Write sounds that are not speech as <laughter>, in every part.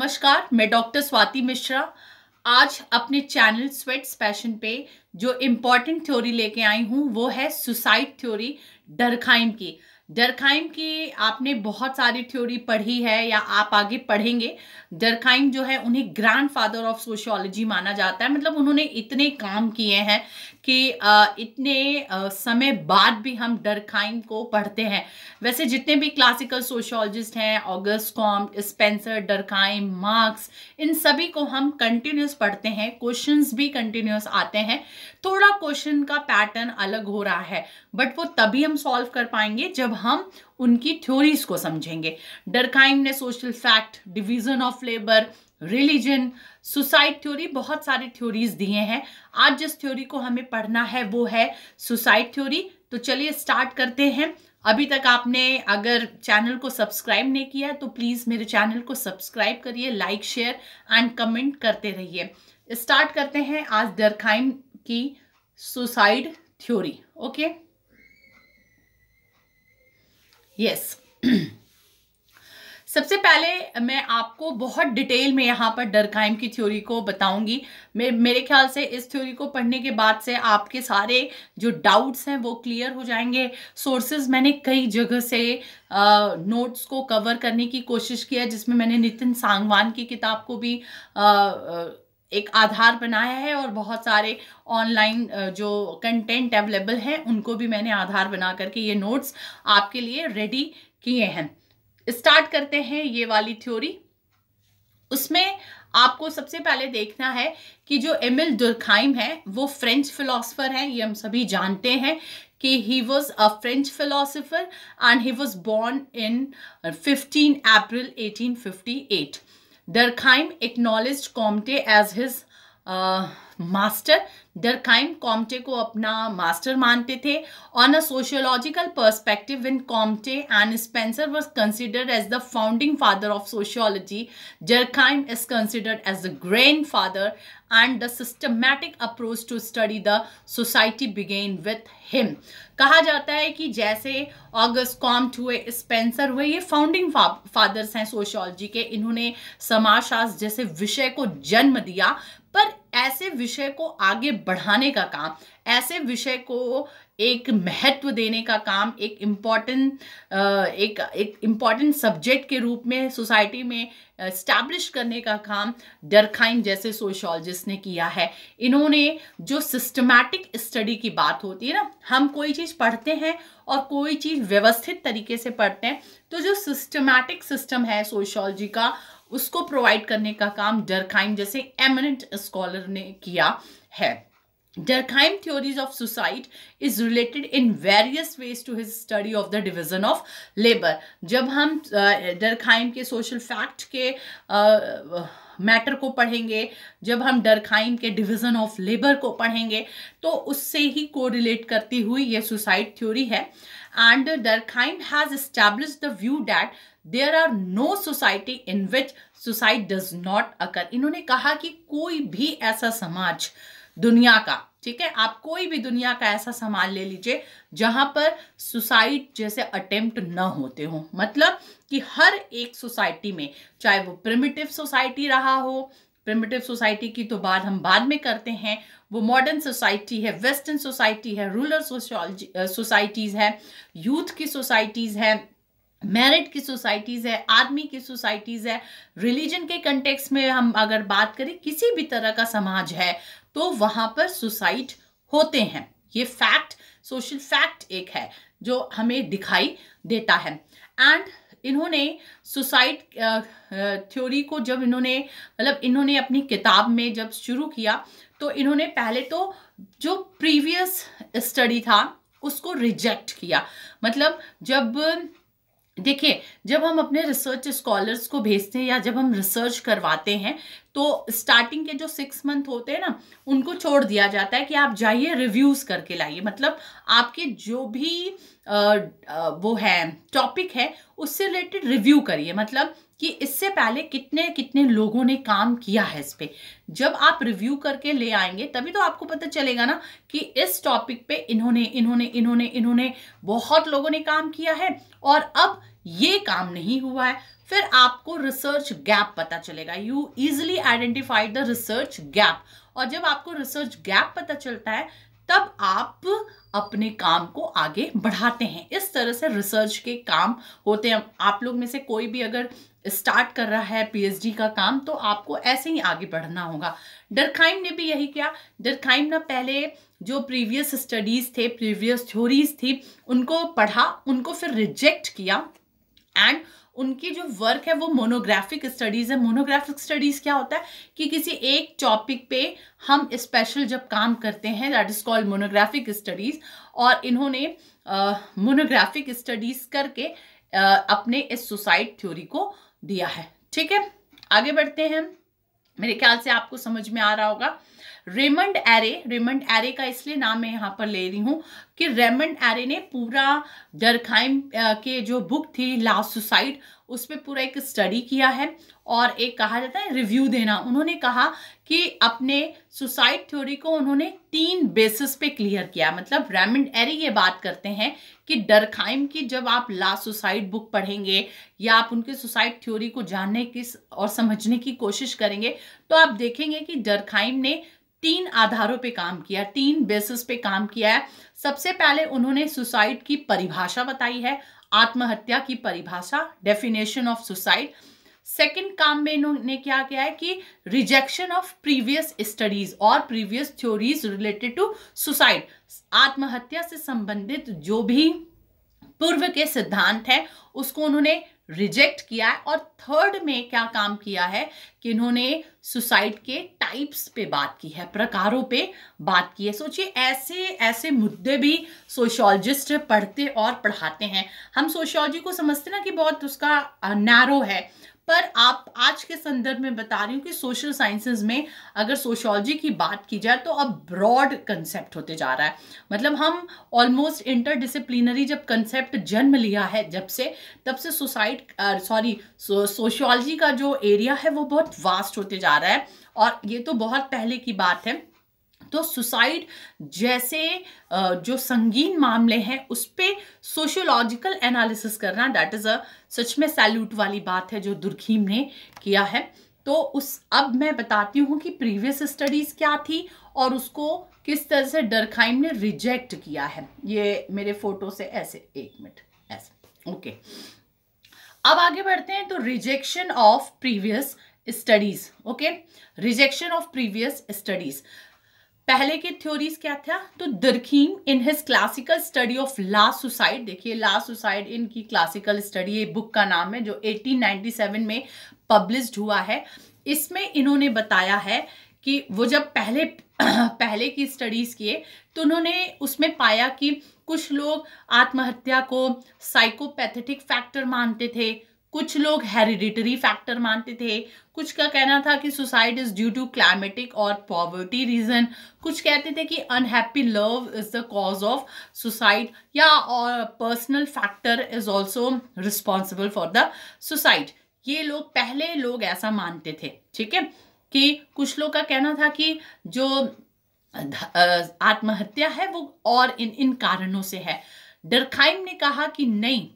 नमस्कार मैं डॉक्टर स्वाति मिश्रा आज अपने चैनल स्वेट्स फैशन पे जो इम्पॉर्टेंट थ्योरी लेके आई हूँ वो है सुसाइड थ्योरी डरखाइम की डरखाइम की आपने बहुत सारी थ्योरी पढ़ी है या आप आगे पढ़ेंगे डरखाइम जो है उन्हें ग्रैंडफादर ऑफ सोशियोलॉजी माना जाता है मतलब उन्होंने इतने काम किए हैं कि इतने समय बाद भी हम डरखाइम को पढ़ते हैं वैसे जितने भी क्लासिकल सोशियोलॉजिस्ट हैं August Comte Spencer Durkheim Marx इन सभी को हम कंटिन्यूस पढ़ते हैं क्वेश्चन भी कंटिन्यूस आते हैं थोड़ा क्वेश्चन का पैटर्न अलग हो रहा है बट वो तभी हम सॉल्व कर पाएंगे जब हम उनकी थ्योरीज को समझेंगे डरकाइम ने social fact division of labour religion suicide theory बहुत सारे थ्योरीज दिए हैं आज जिस थ्योरी को हमें पढ़ना है वो है सुसाइड थ्योरी तो चलिए स्टार्ट करते हैं अभी तक आपने अगर चैनल को सब्सक्राइब नहीं किया तो प्लीज़ मेरे चैनल को सब्सक्राइब करिए लाइक शेयर एंड कमेंट करते रहिए स्टार्ट करते हैं आज डरखाइम की सुसाइड थ्योरी ओके यस <clears throat> सबसे पहले मैं आपको बहुत डिटेल में यहाँ पर डरकाइम की थ्योरी को बताऊंगी मे मेरे ख्याल से इस थ्योरी को पढ़ने के बाद से आपके सारे जो डाउट्स हैं वो क्लियर हो जाएंगे सोर्सेज मैंने कई जगह से नोट्स को कवर करने की कोशिश किया जिसमें मैंने नितिन सांगवान की किताब को भी आ, आ, एक आधार बनाया है और बहुत सारे ऑनलाइन जो कंटेंट अवेलेबल हैं उनको भी मैंने आधार बना करके ये नोट्स आपके लिए रेडी किए हैं स्टार्ट करते हैं ये वाली थ्योरी उसमें आपको सबसे पहले देखना है कि जो एमिल दुर्खाइम है वो फ्रेंच फिलोसफर हैं ये हम सभी जानते हैं कि he was a French philosopher and he was born in 15 April 1858 Durkheim acknowledge Comte as his master Durkheim Comte को अपना मास्टर मानते थे on a sociological perspective in Comte and Spencer was considered as the founding father of sociology Durkheim is considered as the grand father and the systematic approach to study the society begin with him कहा जाता है कि जैसे August Comte हुए Spencer हुए ये founding fathers हैं sociology के इन्होंने समाजशास्त्र जैसे विषय को जन्म दिया पर ऐसे विषय को आगे बढ़ाने का काम ऐसे विषय को एक महत्व देने का काम एक इम्पॉर्टेंट एक एक इम्पॉर्टेंट सब्जेक्ट के रूप में सोसाइटी में स्टैब्लिश करने का काम डरखाइन जैसे सोशोलॉजिस्ट ने किया है इन्होंने जो सिस्टमैटिक स्टडी की बात होती है ना हम कोई चीज़ पढ़ते हैं और कोई चीज़ व्यवस्थित तरीके से पढ़ते हैं तो जो सिस्टमैटिक सिस्टम है सोशोलॉजी का उसको प्रोवाइड करने का काम डरखाइम जैसे एमिनेंट स्कॉलर ने किया है Durkheim theories of suicide is related in various ways to his study of the division of labour जब हम डरखाइम के सोशल फैक्ट के मैटर को पढ़ेंगे जब हम डरखाइम के डिवीज़न ऑफ लेबर को पढ़ेंगे तो उससे ही कोरिलेट करती हुई ये सुसाइड थ्योरी है and Durkheim has establish the view that there are no society in which suicide does not occur इन्होंने कहा कि कोई भी ऐसा समाज दुनिया का ठीक है आप कोई भी दुनिया का ऐसा समाज ले लीजिए जहां पर सुसाइड जैसे अटेम्प्ट न होते हो मतलब कि हर एक सोसाइटी में चाहे वो प्रिमिटिव सोसाइटी रहा हो प्रिमिटिव सोसाइटी की तो बात हम बाद में करते हैं वो मॉडर्न सोसाइटी है वेस्टर्न सोसाइटी है रूरल सोसाइटीज़ है यूथ की सोसाइटीज़ है मैरिट की सोसाइटीज़ है आदमी की सोसाइटीज़ है रिलीजन के कंटेक्स में हम अगर बात करें किसी भी तरह का समाज है तो वहाँ पर सुसाइड होते हैं ये फैक्ट सोशल फैक्ट एक है जो हमें दिखाई देता है एंड इन्होंने सुसाइड थ्योरी को जब इन्होंने मतलब इन्होंने अपनी किताब में जब शुरू किया तो इन्होंने पहले तो जो प्रीवियस स्टडी था उसको रिजेक्ट किया मतलब जब देखिए जब हम अपने रिसर्च स्कॉलर्स को भेजते हैं या जब हम रिसर्च करवाते हैं तो स्टार्टिंग के जो सिक्स मंथ होते हैं ना उनको छोड़ दिया जाता है कि आप जाइए रिव्यूज़ करके लाइए मतलब आपके जो भी आ, आ, वो है टॉपिक है उससे रिलेटेड रिव्यू करिए मतलब कि इससे पहले कितने कितने लोगों ने काम किया है इस पर जब आप रिव्यू करके ले आएंगे तभी तो आपको पता चलेगा ना कि इस टॉपिक पे इन्होंने इन्होंने इन्होंने इन्होंने बहुत लोगों ने काम किया है और अब ये काम नहीं हुआ है फिर आपको रिसर्च गैप पता चलेगा you easily identify the research gap और जब आपको रिसर्च गैप पता चलता है तब आप अपने काम को आगे बढ़ाते हैं इस तरह से रिसर्च के काम होते हैं आप लोग में से कोई भी अगर स्टार्ट कर रहा है पीएचडी का काम तो आपको ऐसे ही आगे बढ़ना होगा डरखाइम ने भी यही किया डरखाइम ने पहले जो प्रीवियस स्टडीज़ थे प्रीवियस थ्योरीज थी उनको पढ़ा उनको फिर रिजेक्ट किया एंड उनकी जो वर्क है वो मोनोग्राफिक स्टडीज़ है मोनोग्राफिक स्टडीज़ क्या होता है कि किसी एक टॉपिक पे हम स्पेशल जब काम करते हैं that is called monographic studies और इन्होंने मोनोग्राफिक स्टडीज़ करके uh, अपने इस सुसाइड थ्योरी को दिया है ठीक है आगे बढ़ते हैं मेरे ख्याल से आपको समझ में आ रहा होगा रेमंड एरे रेमंड एरे का इसलिए नाम मैं यहाँ पर ले रही हूँ कि रेमंड एरे ने पूरा डरखाइम के जो बुक थी लास्ट सुसाइड उस पर पूरा एक स्टडी किया है और एक कहा जाता है रिव्यू देना उन्होंने कहा कि अपने सुसाइड थ्योरी को उन्होंने तीन बेसिस पे क्लियर किया मतलब रेमंड एरे ये बात करते हैं कि डरखाइम की जब आप ला सुसाइड बुक पढ़ेंगे या आप उनके सुसाइड थ्योरी को जानने की और समझने की कोशिश करेंगे तो आप देखेंगे कि डरखाइम ने तीन आधारों पे काम किया तीन बेसिस पे काम किया है सबसे पहले उन्होंने सुसाइड की परिभाषा बताई है आत्महत्या की परिभाषा डेफिनेशन ऑफ सुसाइड सेकंड काम में इन्होंने क्या किया है कि रिजेक्शन ऑफ प्रीवियस स्टडीज और previous theories related to suicide आत्महत्या से संबंधित जो भी पूर्व के सिद्धांत है उसको उन्होंने रिजेक्ट किया है और थर्ड में क्या काम किया है कि इन्होंने सुसाइड के टाइप्स पे बात की है प्रकारों पे बात की है सोचिए ऐसे ऐसे मुद्दे भी सोशोलॉजिस्ट पढ़ते और पढ़ाते हैं हम सोशोलॉजी को समझते ना कि बहुत उसका नैरो है पर आप के संदर्भ में बता रही हूँ कि सोशल साइंसेज में अगर सोशोलॉजी की बात की जाए तो अब ब्रॉड कंसेप्ट होते जा रहा है मतलब हम ऑलमोस्ट इंटरडिसिप्लिनरी जब कंसेप्ट जन्म लिया है जब से तब से सोसाइट सॉरी सोशोलॉजी का जो एरिया है वो बहुत वास्ट होते जा रहा है और ये तो बहुत पहले की बात है तो सुसाइड जैसे जो संगीन मामले हैं उस पर सोशियोलॉजिकल एनालिसिस करना डैट इज़ अ सच में सैल्यूट वाली बात है जो दुर्खीम ने किया है तो उस अब मैं बताती हूँ कि प्रीवियस स्टडीज़ क्या थी और उसको किस तरह से डरखाइम ने रिजेक्ट किया है ये मेरे फोटो से ऐसे एक मिनट ऐसे ओके अब आगे बढ़ते हैं तो rejection of previous studies okay rejection of previous studies पहले के थ्योरीज क्या था तो Durkheim in his classical study of le suicide देखिए ला सुसाइड इनकी क्लासिकल स्टडी ये बुक का नाम है जो 1897 में पब्लिश हुआ है इसमें इन्होंने बताया है कि वो जब पहले <clears throat> पहले की स्टडीज किए तो उन्होंने उसमें पाया कि कुछ लोग आत्महत्या को साइकोपैथेटिक फैक्टर मानते थे कुछ लोग हेरिडिटरी फैक्टर मानते थे कुछ का कहना था कि suicide is due to climatic और पॉवर्टी रीजन कुछ कहते थे कि unhappy love is the cause of suicide या और personal factor is also responsible for the suicide ये लोग पहले लोग ऐसा मानते थे ठीक है कि कुछ लोग का कहना था कि जो आत्महत्या है वो और इन इन कारणों से है डरखाइम ने कहा कि नहीं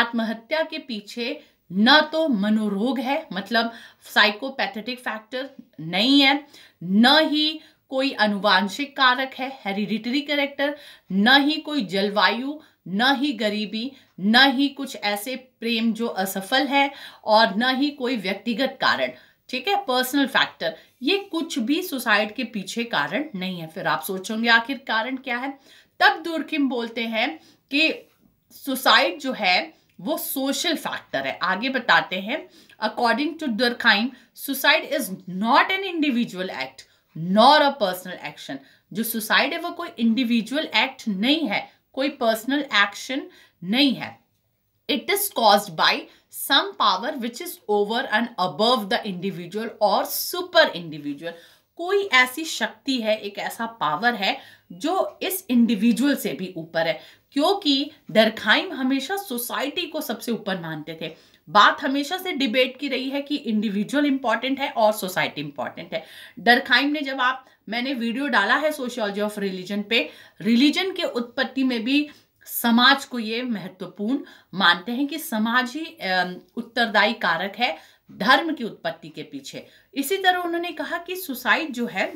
आत्महत्या के पीछे न तो मनोरोग है मतलब साइकोपैथेटिक फैक्टर नहीं है न ही कोई अनुवांशिक कारक है हेरिडिटरी करेक्टर न ही कोई जलवायु न ही गरीबी न ही कुछ ऐसे प्रेम जो असफल है और न ही कोई व्यक्तिगत कारण ठीक है पर्सनल फैक्टर ये कुछ भी सुसाइड के पीछे कारण नहीं है फिर आप सोचोगे आखिर कारण क्या है तब दुर्खिम बोलते हैं कि सुसाइड जो है वो सोशल फैक्टर है आगे बताते हैं according to Durkheim suicide is not an individual act nor a personal action जो सुसाइड है वो कोई इंडिविजुअल एक्ट नहीं है कोई पर्सनल एक्शन नहीं है it is cause by some power which is over and above the individual और सुपर इंडिविजुअल कोई ऐसी शक्ति है एक ऐसा पावर है जो इस इंडिविजुअल से भी ऊपर है क्योंकि दरखाइम हमेशा सोसाइटी को सबसे ऊपर मानते थे बात हमेशा से डिबेट की रही है कि इंडिविजुअल इंपॉर्टेंट है और सोसाइटी इंपॉर्टेंट है डरखाइम ने जब आप मैंने वीडियो डाला है सोशियोलॉजी ऑफ रिलीजन पे रिलीजन के उत्पत्ति में भी समाज को ये महत्वपूर्ण मानते हैं कि समाज ही उत्तरदायी कारक है धर्म की उत्पत्ति के पीछे इसी तरह उन्होंने कहा कि सुसाइड जो है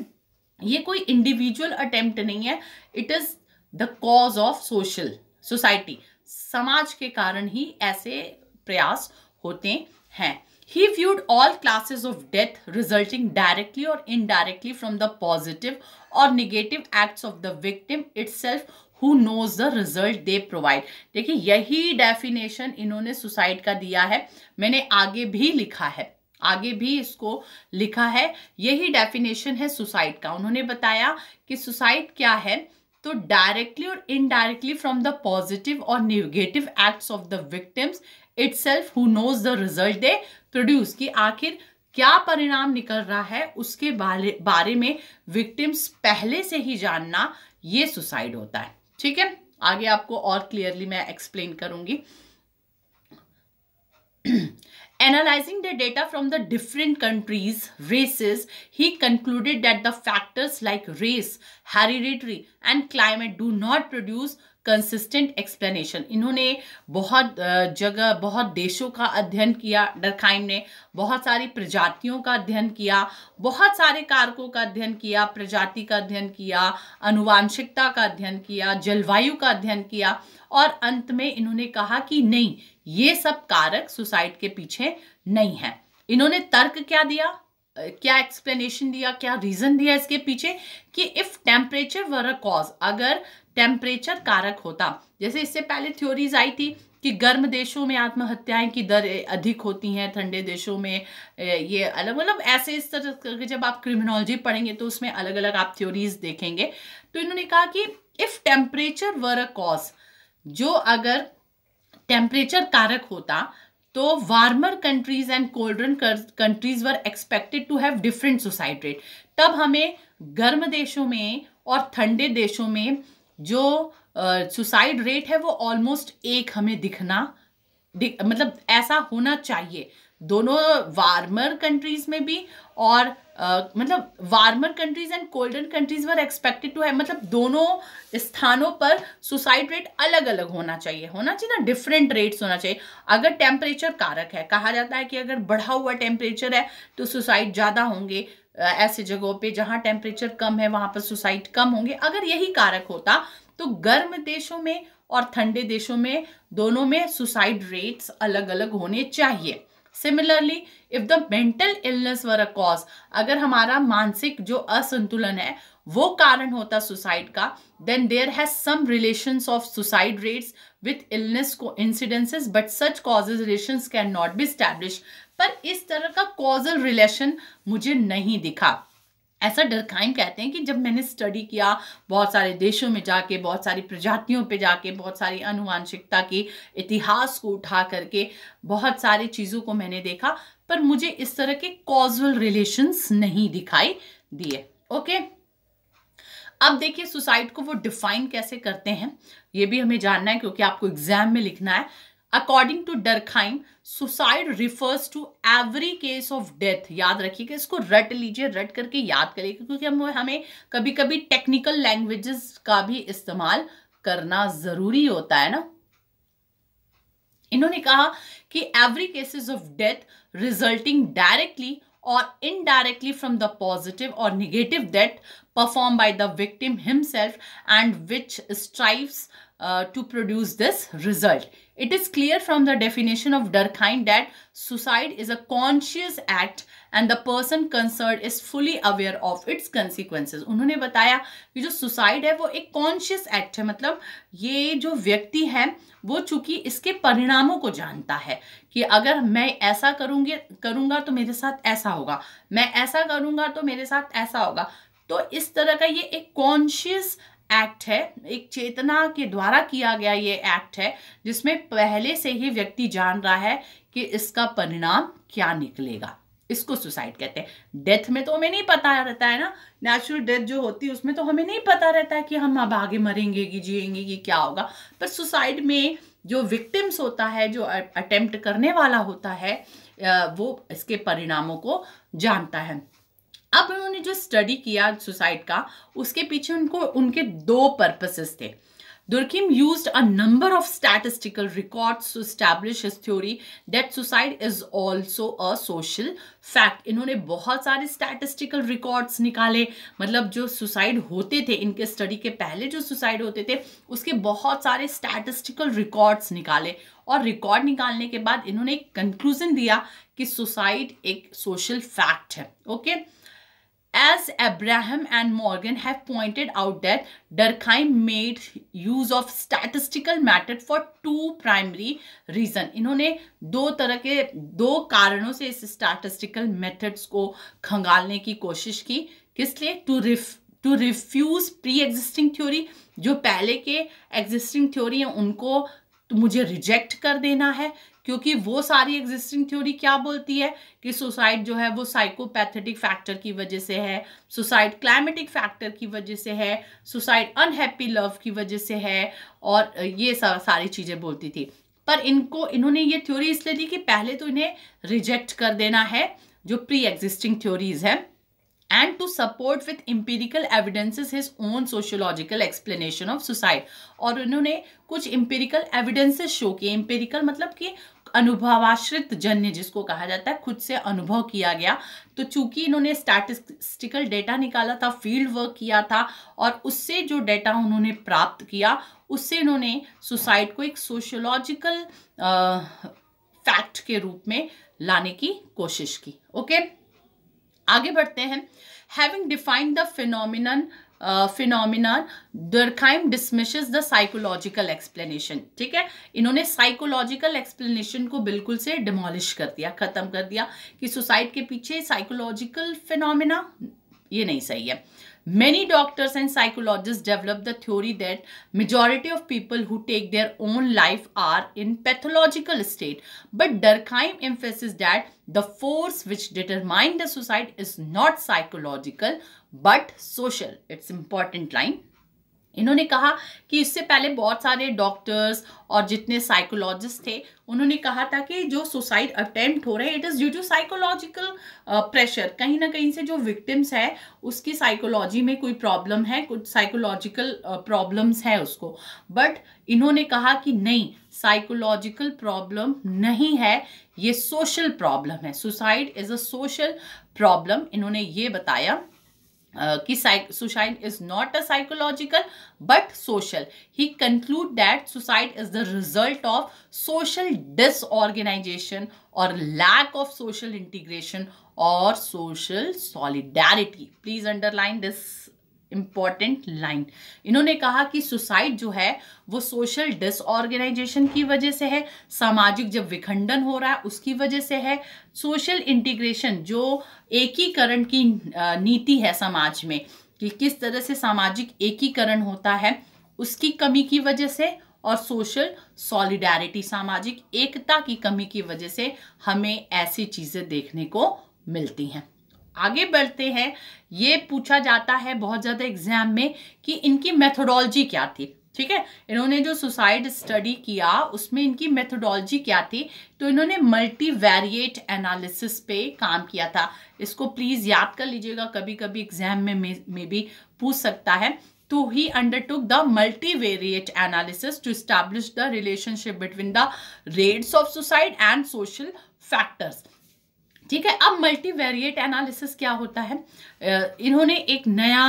ये कोई इंडिविजुअल अटेम्प्ट नहीं है it is the cause of social society समाज के कारण ही ऐसे प्रयास होते हैं he viewed all classes of death resulting directly और इनडायरेक्टली फ्रॉम द पॉजिटिव और negative acts of the victim self who knows the result they provide देखिए यही डेफिनेशन इन्होंने सुसाइड का दिया है मैंने आगे भी लिखा है आगे भी इसको लिखा है यही डेफिनेशन है सुसाइड का उन्होंने बताया कि सुसाइड क्या है तो डायरेक्टली और इनडायरेक्टली फ्रॉम द पॉजिटिव और negative act of the victims self who knows the result they produce कि आखिर क्या परिणाम निकल रहा है उसके बारे बारे में विक्टिम्स पहले से ही जानना ये सुसाइड होता है ठीक है आगे आपको और क्लियरली मैं एक्सप्लेन करूंगी Analyzing the data from the different countries' races, he concluded that the factors like race, heredity, and climate do not produce consistent explanation इन्होंने बहुत जगह बहुत देशों का अध्ययन किया डरखाइम ने बहुत सारी प्रजातियों का अध्ययन किया बहुत सारे कारकों का अध्ययन किया प्रजाति का अध्ययन किया अनुवांशिकता का अध्ययन किया जलवायु का अध्ययन किया और अंत में इन्होंने कहा कि नहीं ये सब कारक सुसाइड के पीछे नहीं है इन्होंने तर्क क्या दिया क्या एक्सप्लेनेशन दिया क्या रीजन दिया इसके पीछे कि if temperature were a cause अगर टेम्परेचर कारक होता जैसे इससे पहले थ्योरीज आई थी कि गर्म देशों में आत्महत्याएं की दर अधिक होती हैं ठंडे देशों में ये अलग मतलब ऐसे इस तरह करके जब आप क्रिमिनोलॉजी पढ़ेंगे तो उसमें अलग अलग आप थ्योरीज देखेंगे तो इन्होंने कहा कि if temperature were a cause जो अगर टेम्परेचर कारक होता तो warmer countries and colder countries were expected to have different suicide rate तब हमें गर्म देशों में और ठंडे देशों में जो सुसाइड रेट है वो ऑलमोस्ट एक हमें दिखना दिख, मतलब ऐसा होना चाहिए दोनों वार्मर कंट्रीज में भी और Uh, मतलब warmer countries and colder countries were expected to है मतलब दोनों स्थानों पर सुसाइड रेट अलग अलग होना चाहिए होना चाहिए ना डिफरेंट रेट्स होना चाहिए अगर टेम्परेचर कारक है कहा जाता है कि अगर बढ़ा हुआ टेम्परेचर है तो सुसाइड ज़्यादा होंगे ऐसे जगहों पे जहां टेम्परेचर कम है वहां पर सुसाइड कम होंगे अगर यही कारक होता तो गर्म देशों में और ठंडे देशों में दोनों में सुसाइड रेट्स अलग अलग होने चाहिए similarly if the mental illness were a cause अगर हमारा मानसिक जो असंतुलन है वो कारण होता सुसाइड का then there has some relation of suicide rates with illness को incidences but such causes relation can not be establish पर इस तरह का कॉजल रिलेशन मुझे नहीं दिखा ऐसा डरखाइम कहते हैं कि जब मैंने स्टडी किया बहुत सारे देशों में जाके बहुत सारी प्रजातियों पे जाके बहुत सारी अनुवांशिकता के इतिहास को उठा करके बहुत सारी चीज़ों को मैंने देखा पर मुझे इस तरह के कॉजल रिलेशंस नहीं दिखाई दिए ओके अब देखिए सुसाइड को वो डिफाइन कैसे करते हैं ये भी हमें जानना है क्योंकि आपको एग्जाम में लिखना है according to Durkheim suicide refers to every case of death याद रखिएगा इसको रट लीजिए रट करके याद करिएगा क्योंकि हम हमें कभी कभी टेक्निकल लैंग्वेजेस का भी इस्तेमाल करना जरूरी होता है ना इन्होंने कहा कि every cases of death resulting directly और इनडायरेक्टली फ्रॉम द पॉजिटिव और negative deed perform by the victim himself and which strives to produce this result it is clear from the definition of डर Durkheim that suicide is a conscious act and the person concerned is fully aware of its consequences उन्होंने बताया कि जो suicide है वो एक conscious act है मतलब ये जो व्यक्ति है वो चूंकि इसके परिणामों को जानता है कि अगर मैं ऐसा करूँगी करूँगा तो मेरे साथ ऐसा होगा मैं ऐसा करूँगा तो मेरे साथ ऐसा होगा तो इस तरह का ये एक कॉन्शियस एक्ट है एक चेतना के द्वारा किया गया ये एक्ट है जिसमें पहले से ही व्यक्ति जान रहा है कि इसका परिणाम क्या निकलेगा इसको सुसाइड कहते हैं डेथ में तो हमें नहीं पता रहता है ना नेचुरल डेथ जो होती है उसमें तो हमें नहीं पता रहता है कि हम अब आगे मरेंगे कि जिएंगे कि क्या होगा पर सुसाइड में जो विक्टिम्स होता है जो अटेम्प्ट करने वाला होता है वो इसके परिणामों को जानता है अब उन्होंने जो स्टडी किया सुसाइड का उसके पीछे उनको उनके दो पर्पसेस थे Durkheim use a number of statistical record to establish his theory that suicide is also a social fact इन्होंने बहुत सारे स्टैटिस्टिकल रिकॉर्ड्स निकाले मतलब जो सुसाइड होते थे इनके स्टडी के पहले जो सुसाइड होते थे उसके बहुत सारे स्टैटिस्टिकल रिकॉर्ड्स निकाले और रिकॉर्ड निकालने के बाद इन्होंने एक कंक्लूजन दिया कि सुसाइड एक सोशल फैक्ट है okay okay? as Abraham and Morgan have pointed out that Durkheim made use of statistical method for two primary reason इन्होंने दो तरह के दो कारणों से इस statistical methods को खंगालने की कोशिश की किस लिए to ref to refute pre existing theory जो पहले के एग्जिस्टिंग थ्योरी है उनको तो मुझे रिजेक्ट कर देना है क्योंकि वो सारी एग्जिस्टिंग थ्योरी क्या बोलती है कि सुसाइड जो है वो साइकोपैथेटिक फैक्टर की वजह से है सुसाइड क्लाइमेटिक फैक्टर की वजह से है सुसाइड अनहैप्पी लव की वजह से है और ये सारी चीज़ें बोलती थी पर इनको इन्होंने ये थ्योरी इसलिए दी कि पहले तो इन्हें रिजेक्ट कर देना है जो प्री एग्जिस्टिंग थ्योरीज हैं and to support with empirical evidences his own sociological explanation of suicide और उन्होंने कुछ इम्पेरिकल एविडेंसेस शो किए इम्पेरिकल मतलब कि अनुभवाश्रित जन्य जिसको कहा जाता है खुद से अनुभव किया गया तो चूंकि इन्होंने स्टैटिस्टिकल डेटा निकाला था फील्ड वर्क किया था और उससे जो डेटा उन्होंने प्राप्त किया उससे इन्होंने सुसाइड को एक सोशियोलॉजिकल फैक्ट के रूप में लाने की कोशिश की ओके okay? आगे बढ़ते हैं having defined the phenomenon phenomenon Durkheim dismiss the psychological explanation ठीक है इन्होंने साइकोलॉजिकल एक्सप्लेनेशन को बिल्कुल से डिमोलिश कर दिया खत्म कर दिया कि सुसाइड के पीछे साइकोलॉजिकल फिनोमिना ये नहीं सही है Many doctors and psychologists developed the theory that majority of people who take their own life are in pathological state. But Durkheim emphasizes that the force which determines the suicide is not psychological but social. It's important line. इन्होंने कहा कि इससे पहले बहुत सारे doctors और जितने psychologist थे उन्होंने कहा था कि जो सुसाइड अटेम्प्ट हो रहे हैं it is due to psychological pressure कहीं ना कहीं से जो विक्टिम्स है उसकी साइकोलॉजी में कोई प्रॉब्लम है कुछ साइकोलॉजिकल प्रॉब्लम्स है उसको बट इन्होंने कहा कि नहीं साइकोलॉजिकल प्रॉब्लम नहीं है ये सोशल प्रॉब्लम है suicide is a social problem इन्होंने ये बताया Uh, ki suicide is not a psychological but social. He conclude that suicide is the result of social disorganization or lack of social integration or social solidarity. Please underline this important line इन्होंने कहा कि suicide जो है वो social disorganisation की वजह से है सामाजिक जब विखंडन हो रहा है उसकी वजह से है सोशल इंटीग्रेशन जो एकीकरण की नीति है समाज में कि किस तरह से सामाजिक एकीकरण होता है उसकी कमी की वजह से और सोशल सॉलिडारिटी सामाजिक एकता की कमी की वजह से हमें ऐसी चीज़ें देखने को मिलती हैं आगे बढ़ते हैं ये पूछा जाता है बहुत ज़्यादा एग्जाम में कि इनकी मैथोडोलॉजी क्या थी ठीक है इन्होंने जो सुसाइड स्टडी किया उसमें इनकी मेथोडोलॉजी क्या थी तो इन्होंने मल्टी वेरिएट एनालिसिस पे काम किया था इसको प्लीज़ याद कर लीजिएगा कभी कभी एग्जाम में में भी पूछ सकता है तो he undertook the multivariate analysis to establish the relationship between the rates of suicide and social factors ठीक है अब मल्टीवेरिएट एनालिसिस क्या होता है इन्होंने एक नया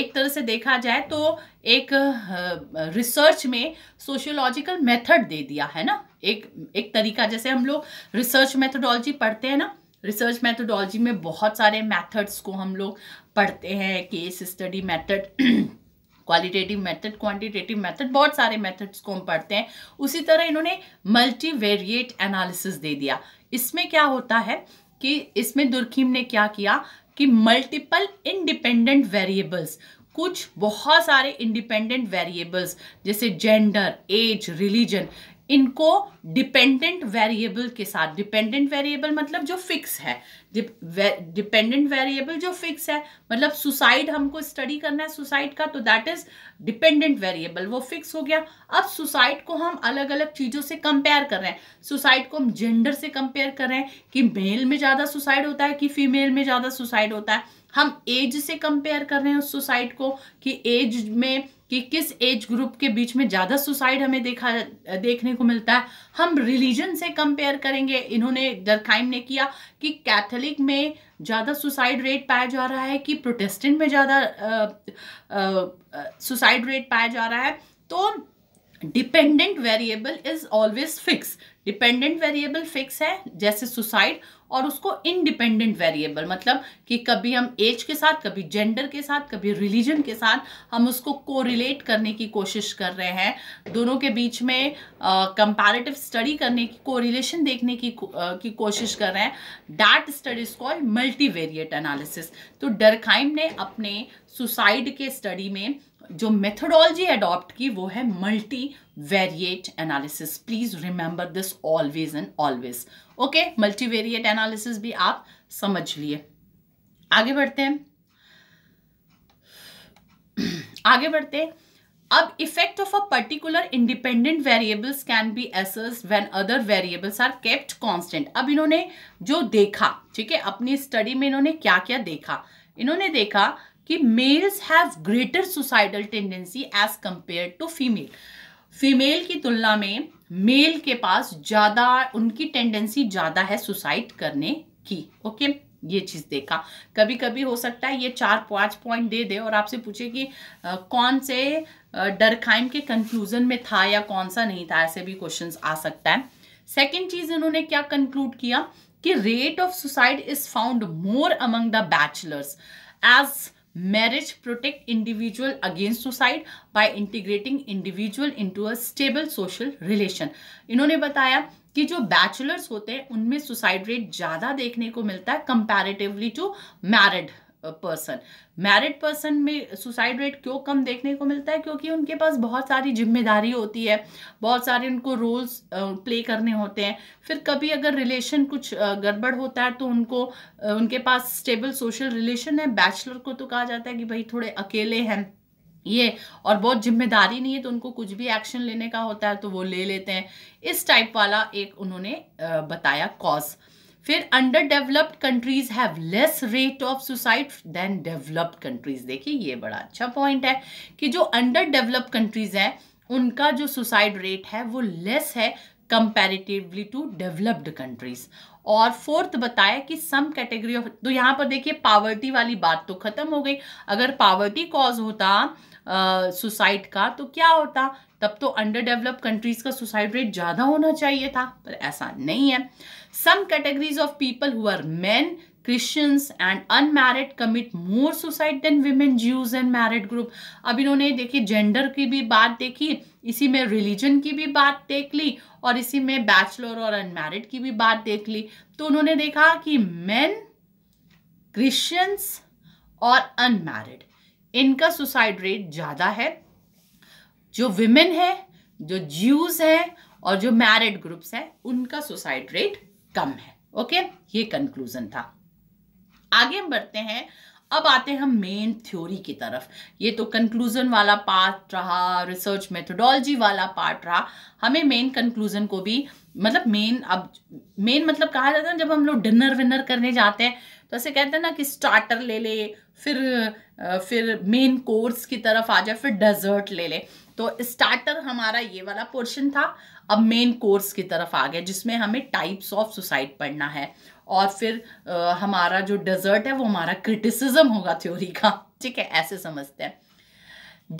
एक तरह से देखा जाए तो एक रिसर्च में सोशियोलॉजिकल मेथड दे दिया है ना एक एक तरीका जैसे हम लोग रिसर्च मेथडोलॉजी पढ़ते हैं ना रिसर्च मेथडोलॉजी में बहुत सारे मेथड्स को हम लोग पढ़ते हैं case study method qualitative method quantitative method बहुत सारे मेथड्स को हम पढ़ते हैं उसी तरह इन्होंने मल्टीवेरिएट एनालिसिस दे दिया इसमें क्या होता है कि इसमें दुर्खीम ने क्या किया कि मल्टीपल इंडिपेंडेंट वेरिएबल्स कुछ बहुत सारे इंडिपेंडेंट वेरिएबल्स जैसे जेंडर एज रिलीजन इनको डिपेंडेंट वेरिएबल के साथ डिपेंडेंट वेरिएबल मतलब जो फिक्स है डिपेंडेंट वेरिएबल जो फिक्स है मतलब सुसाइड हमको स्टडी करना है सुसाइड का तो दैट इज डिपेंडेंट वेरिएबल वो फिक्स हो गया अब सुसाइड को हम अलग अलग चीज़ों से कंपेयर कर रहे हैं सुसाइड को हम जेंडर से कंपेयर कर रहे हैं कि मेल में ज़्यादा सुसाइड होता है कि फीमेल में ज़्यादा सुसाइड होता है हम एज से कंपेयर कर रहे हैं उस सुसाइड को कि एज में कि किस एज ग्रुप के बीच में ज़्यादा सुसाइड हमें देखा देखने को मिलता है हम रिलीजन से कंपेयर करेंगे इन्होंने डरखाइम ने किया कि कैथोलिक में ज़्यादा सुसाइड रेट पाया जा रहा है कि प्रोटेस्टेंट में ज़्यादा सुसाइड रेट पाया जा रहा है तो dependent variable is always fix dependent variable fix है जैसे सुसाइड और उसको इनडिपेंडेंट वेरिएबल मतलब कि कभी हम एज के साथ कभी जेंडर के साथ कभी रिलीजन के साथ हम उसको कोरिलेट करने की कोशिश कर रहे हैं दोनों के बीच में कंपैरेटिव uh, स्टडी करने की कोरिलेशन देखने की uh, की कोशिश कर रहे हैं that studies multi multivariate analysis तो डरखाइम ने अपने सुसाइड के स्टडी में जो मेथडोलॉजी अडॉप्ट की वो है multivariate analysis please remember this always and always okay multivariate analysis भी आप समझ लिए आगे बढ़ते हैं आगे बढ़ते हैं अब effect of a particular independent variables can be एसर्स when other variables are kept constant अब इन्होंने जो देखा ठीक है अपनी स्टडी में इन्होंने क्या क्या देखा इन्होंने देखा कि males have greater suicidal tendency as compare to female female की तुलना में मेल के पास ज़्यादा उनकी टेंडेंसी ज़्यादा है सुसाइड करने की ओके ये चीज़ देखा कभी कभी हो सकता है ये चार पांच पॉइंट दे दे और आपसे पूछे कि आ, कौन से डरखाइम के कंक्लूजन में था या कौन सा नहीं था ऐसे भी क्वेश्चन आ सकता है सेकेंड चीज़ इन्होंने क्या कंक्लूड किया कि rate of suicide is found more among the bachelors as marriage protect individual against suicide by integrating individual into a stable social relation इन्होंने बताया कि जो बैचलर्स होते हैं उनमें सुसाइड रेट ज़्यादा देखने को मिलता है comparatively to married person married person में सुसाइड रेट क्यों कम देखने को मिलता है क्योंकि उनके पास बहुत सारी जिम्मेदारी होती है बहुत सारे उनको रोल्स प्ले करने होते हैं फिर कभी अगर रिलेशन कुछ गड़बड़ होता है तो उनको उनके पास स्टेबल सोशल रिलेशन है बैचलर को तो कहा जाता है कि भाई थोड़े अकेले हैं ये और बहुत जिम्मेदारी नहीं है तो उनको कुछ भी एक्शन लेने का होता है तो वो ले लेते हैं इस टाइप वाला एक उन्होंने बताया कॉज फिर under developed countries have less rate of suicide than developed countries देखिए ये बड़ा अच्छा पॉइंट है कि जो अंडर डेवलप्ड कंट्रीज हैं उनका जो सुसाइड रेट है वो लेस है कंपेरिटिवली टू डेवलप्ड कंट्रीज और फोर्थ बताया कि सम कैटेगरी ऑफ तो यहाँ पर देखिए पावर्टी वाली बात तो खत्म हो गई अगर पावर्टी कॉज होता सुसाइड uh, का तो क्या होता तब तो अंडर डेवलप्ड कंट्रीज का सुसाइड रेट ज़्यादा होना चाहिए था पर ऐसा नहीं है some categories of people who are men Christians and unmarried commit more suicide than women Jews and married group अब इन्होंने देखिए जेंडर की भी बात देखी इसी में रिलीजन की भी बात देख ली और इसी में बैचलर और अनमैरिड की भी बात देख ली तो उन्होंने देखा कि मैन क्रिश्चियंस और अनमैरिड इनका सुसाइड रेट ज़्यादा है जो विमेन है जो ज्यूज है और जो मैरिड ग्रुप्स है उनका सुसाइड रेट कम है ओके ये कंक्लूजन था आगे हम बढ़ते हैं अब आते हैं हम मेन थ्योरी की तरफ ये तो कंक्लूजन वाला पार्ट रहा रिसर्च मेथोडोलॉजी वाला पार्ट रहा हमें मेन कंक्लूजन को भी मतलब मेन अब मेन मतलब कहा जाता है जब हम लोग डिनर विनर करने जाते हैं तो ऐसे कहते हैं ना कि स्टार्टर ले ले फिर फिर मेन कोर्स की तरफ आ जाए फिर डेजर्ट ले ले तो स्टार्टर हमारा ये वाला पोर्शन था अब मेन कोर्स की तरफ आ गए जिसमें हमें टाइप्स ऑफ सुसाइड पढ़ना है और फिर आ, हमारा जो डेजर्ट है वो हमारा क्रिटिसिज्म होगा थ्योरी का ठीक है ऐसे समझते हैं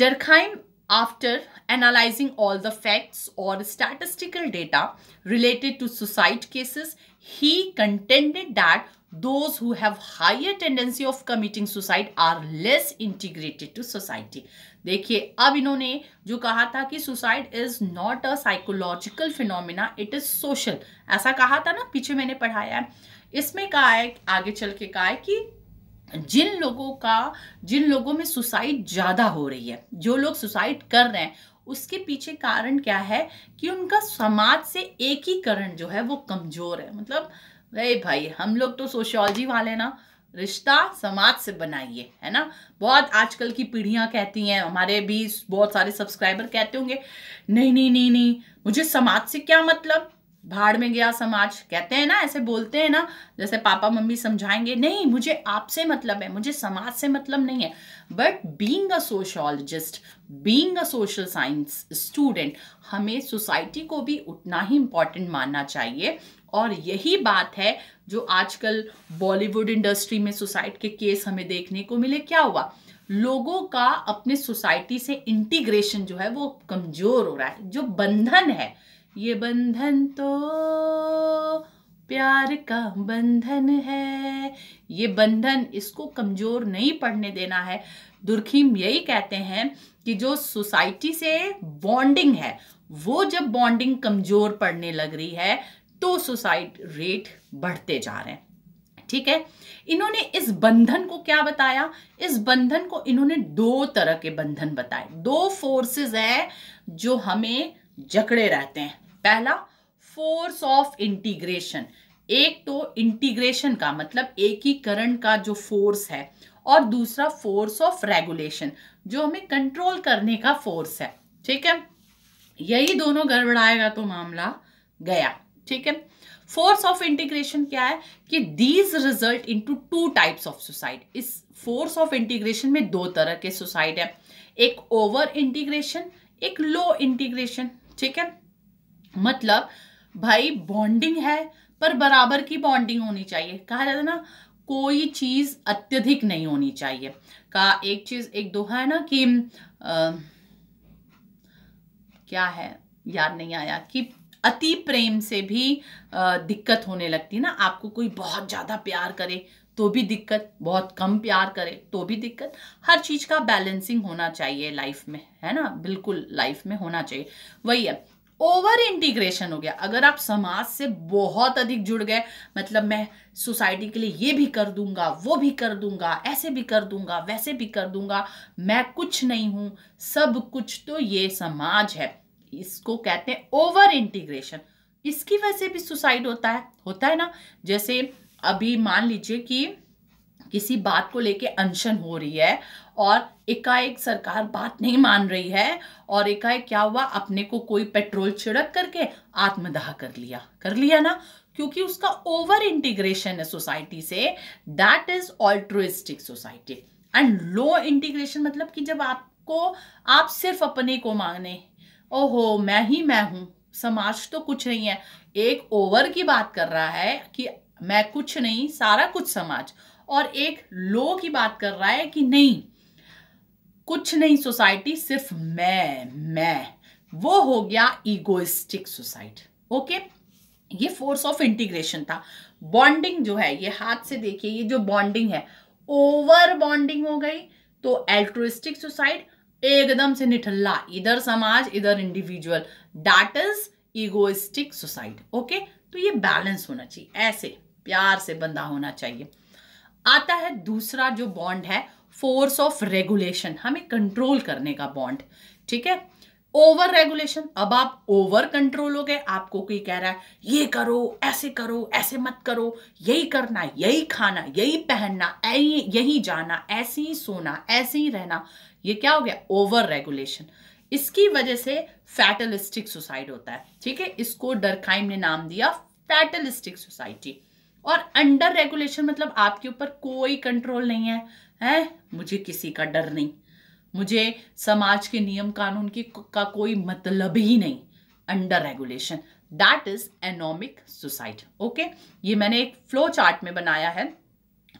Durkheim after analysing all the facts और statistical data related to suicide cases he contended that those who have higher tendency of committing suicide are less integrated to society देखिए अब इन्होंने जो कहा था कि suicide is not a psychological phenomena it is social ऐसा कहा था ना पीछे मैंने पढ़ाया है इसमें कहा है आगे चल के कहा है कि जिन लोगों का जिन लोगों में सुसाइड ज़्यादा हो रही है जो लोग सुसाइड कर रहे हैं उसके पीछे कारण क्या है कि उनका समाज से एकीकरण जो है वो कमज़ोर है मतलब अरे भाई हम लोग तो सोशियोलॉजी वाले ना रिश्ता समाज से बनाइए है ना बहुत आजकल की पीढ़ियां कहती हैं हमारे भी बहुत सारे सब्सक्राइबर कहते होंगे नहीं नहीं नहीं नहीं मुझे समाज से क्या मतलब भाड़ में गया समाज कहते हैं ना ऐसे बोलते हैं ना जैसे पापा मम्मी समझाएंगे नहीं मुझे आपसे मतलब है मुझे समाज से मतलब नहीं है but being a sociologist being a social science student हमें सोसाइटी को भी उतना ही इंपॉर्टेंट मानना चाहिए और यही बात है जो आजकल बॉलीवुड इंडस्ट्री में सुसाइड के केस हमें देखने को मिले क्या हुआ लोगों का अपने सोसाइटी से इंटीग्रेशन जो है वो कमजोर हो रहा है जो बंधन है ये बंधन तो प्यार का बंधन है ये बंधन इसको कमजोर नहीं पड़ने देना है दुर्खीम यही कहते हैं कि जो सोसाइटी से बॉन्डिंग है वो जब बॉन्डिंग कमजोर पड़ने लग रही है तो सुसाइड रेट बढ़ते जा रहे हैं ठीक है इन्होंने इस बंधन को क्या बताया इस बंधन को इन्होंने दो तरह के बंधन बताए दो फोर्सेस है जो हमें जकड़े रहते हैं पहला फोर्स ऑफ इंटीग्रेशन एक तो इंटीग्रेशन का मतलब एकीकरण का जो फोर्स है और दूसरा फोर्स ऑफ रेगुलेशन जो हमें कंट्रोल करने का फोर्स है ठीक है यही दोनों गड़बड़ाएगा तो मामला गया ठीक है फोर्स ऑफ इंटीग्रेशन क्या है कि these result into two types of suicide इस फोर्स ऑफ इंटीग्रेशन में दो तरह के सुसाइड है एक ओवर इंटीग्रेशन एक लो इंटीग्रेशन ठीक है मतलब भाई बॉन्डिंग है पर बराबर की बॉन्डिंग होनी चाहिए कहा जाता है ना कोई चीज अत्यधिक नहीं होनी चाहिए का एक चीज एक दोहा है ना कि आ, क्या है याद नहीं आया कि अति प्रेम से भी दिक्कत होने लगती है ना आपको कोई बहुत ज़्यादा प्यार करे तो भी दिक्कत बहुत कम प्यार करे तो भी दिक्कत हर चीज़ का बैलेंसिंग होना चाहिए लाइफ में है ना बिल्कुल लाइफ में होना चाहिए वही है ओवर इंटीग्रेशन हो गया अगर आप समाज से बहुत अधिक जुड़ गए मतलब मैं सोसाइटी के लिए ये भी कर दूंगा वो भी कर दूंगा ऐसे भी कर दूंगा वैसे भी कर दूंगा मैं कुछ नहीं हूँ सब कुछ तो ये समाज है इसको कहते हैं ओवर इंटीग्रेशन इसकी वजह से भी सुसाइड होता है होता है ना जैसे अभी मान लीजिए कि किसी बात को लेके अनशन हो रही है और एकाएक सरकार बात नहीं मान रही है और एकाएक क्या हुआ अपने को कोई पेट्रोल छिड़क करके आत्मदाह कर लिया कर लिया ना क्योंकि उसका ओवर इंटीग्रेशन है सोसाइटी से that is altruistic society and low integration मतलब कि जब आपको आप सिर्फ अपने को मांगने ओहो मैं ही मैं हूं समाज तो कुछ नहीं है एक ओवर की बात कर रहा है कि मैं कुछ नहीं सारा कुछ समाज और एक लो की बात कर रहा है कि नहीं कुछ नहीं सोसाइटी सिर्फ मैं मैं वो हो गया इगोइस्टिक सोसाइटी ओके ये फोर्स ऑफ इंटीग्रेशन था बॉन्डिंग जो है ये हाथ से देखिए ये जो बॉन्डिंग है ओवर बॉन्डिंग हो गई तो एल्ट्रोइस्टिक सोसाइटी एकदम से निठल्ला इधर समाज इधर individual that is egoistic society okay तो ये बैलेंस होना चाहिए ऐसे प्यार से बंदा होना चाहिए आता है दूसरा जो बॉन्ड है फोर्स ऑफ रेगुलेशन हमें कंट्रोल करने का बॉन्ड ठीक है ओवर रेगुलेशन अब आप ओवर कंट्रोल हो गए आपको कोई कह रहा है ये करो ऐसे करो ऐसे मत करो यही करना यही खाना यही पहनना यही जाना ऐसे ही सोना ऐसे ही रहना ये क्या हो गया ओवर रेगुलेशन इसकी वजह से फैटलिस्टिक सुसाइड होता है ठीक है इसको डरखाइम ने नाम दिया फैटलिस्टिक सोसाइटी और अंडर रेगुलेशन मतलब आपके ऊपर कोई कंट्रोल नहीं है है मुझे किसी का डर नहीं मुझे समाज के नियम कानून की का कोई मतलब ही नहीं under regulation that is anomic suicide okay ये मैंने एक फ्लो चार्ट में बनाया है